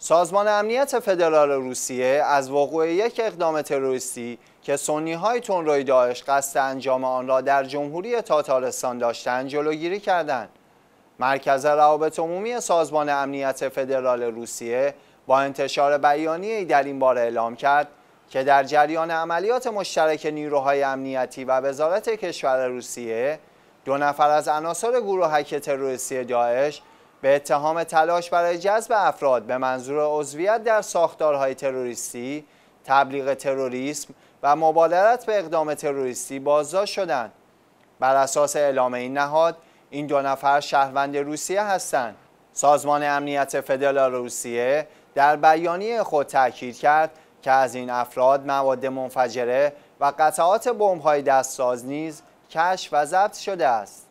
سازمان امنیت فدرال روسیه از وقوع یک اقدام تروریستی که سنی های داعش قصد انجام آن را در جمهوری تاتارستان داشتند جلوگیری کردند. مرکز روابط عمومی سازمان امنیت فدرال روسیه با انتشار بیانیه‌ای در این بار اعلام کرد که در جریان عملیات مشترک نیروهای امنیتی و وزارت کشور روسیه دو نفر از عناصر گروهک تروریستی داعش به اتهام تلاش برای جذب افراد به منظور عضویت در ساختارهای تروریستی، تبلیغ تروریسم و مبادرت به اقدام تروریستی بازداشت شدند. بر اساس اعلام این نهاد، این دو نفر شهروند روسیه هستند. سازمان امنیت فدرال روسیه در بیانیه خود تاکید کرد که از این افراد مواد منفجره و قطعات بمب‌های دستساز نیز کشف و ضبط شده است.